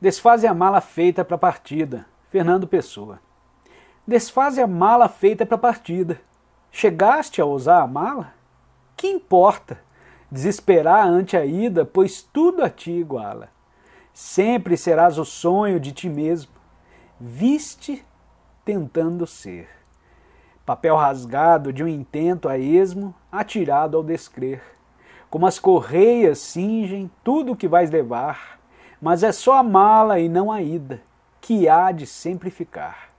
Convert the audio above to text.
Desfaze a mala feita para a partida. Fernando Pessoa. Desfaze a mala feita para a partida. Chegaste a usar a mala? Que importa? Desesperar ante a ida, pois tudo a ti iguala. Sempre serás o sonho de ti mesmo. Viste tentando ser. Papel rasgado de um intento a esmo, atirado ao descrer. Como as correias cingem tudo o que vais levar, mas é só a mala e não a ida, que há de sempre ficar.